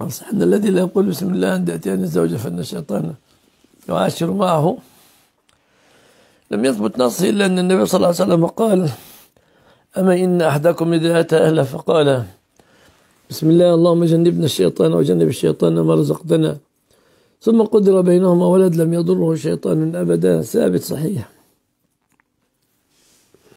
أن الذي لا يقول بسم الله عند أتيان الزوجة فإن الشيطان يعاشر معه لم يثبت نص إلا أن النبي صلى الله عليه وسلم قال أما إن أحدكم إذا أتى أهله فقال بسم الله اللهم جنبنا الشيطان وجنب الشيطان ما رزقتنا ثم قدر بينهما ولد لم يضره شيطان أبدا ثابت صحيح